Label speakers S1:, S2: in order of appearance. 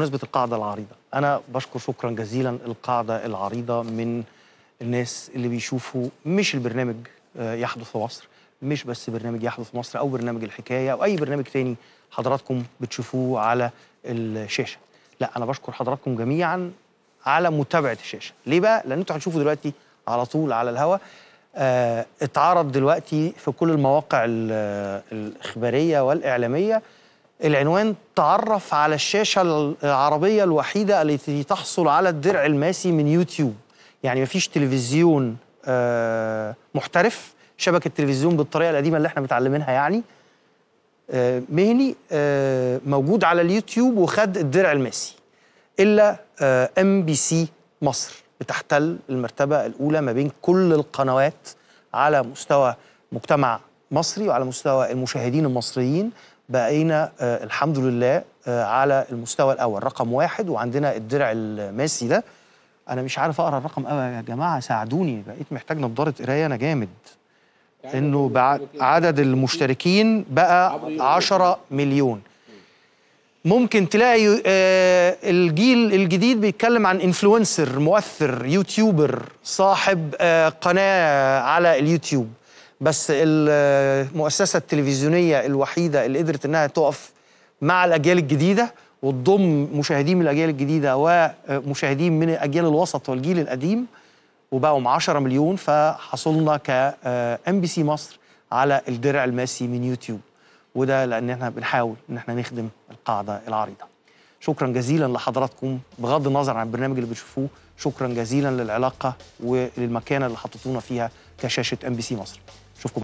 S1: بمناسبة القاعدة العريضة أنا بشكر شكرا جزيلا القاعدة العريضة من الناس اللي بيشوفوا مش البرنامج آه، يحدث في مصر مش بس برنامج يحدث في مصر أو برنامج الحكاية أو أي برنامج تاني حضراتكم بتشوفوه على الشاشة لا أنا بشكر حضراتكم جميعا على متابعة الشاشة ليه بقى؟ لأن أنتوا هتشوفوا دلوقتي على طول على الهوا آه، اتعرض دلوقتي في كل المواقع آه، الإخبارية والإعلامية العنوان تعرف على الشاشة العربية الوحيدة التي تحصل على الدرع الماسي من يوتيوب يعني مفيش تلفزيون آه، محترف شبكة تلفزيون بالطريقة القديمة اللي احنا متعلمينها يعني آه، مهني آه، موجود على اليوتيوب وخد الدرع الماسي إلا ام بي سي مصر بتحتل المرتبة الأولى ما بين كل القنوات على مستوى مجتمع مصري وعلى مستوى المشاهدين المصريين بقينا آه، الحمد لله آه، على المستوى الاول رقم واحد وعندنا الدرع الماسي ده انا مش عارف اقرا الرقم قوي يا جماعه ساعدوني بقيت محتاج نظاره قرايه انا جامد يعني انه عدد المشتركين بقى 10 مليون ممكن تلاقي آه، الجيل الجديد بيتكلم عن انفلونسر مؤثر يوتيوبر صاحب قناه على اليوتيوب بس المؤسسه التلفزيونيه الوحيده اللي قدرت انها تقف مع الاجيال الجديده وتضم مشاهدين من الاجيال الجديده ومشاهدين من اجيال الوسط والجيل القديم وبقوا 10 مليون فحصلنا ك ام بي سي مصر على الدرع الماسي من يوتيوب وده لان احنا بنحاول ان احنا نخدم القاعده العريضه شكرا جزيلا لحضراتكم بغض النظر عن البرنامج اللي بتشوفوه شكرا جزيلا للعلاقه وللمكانه اللي حطيتونا فيها كشاشه ام بي سي مصر نشوفكم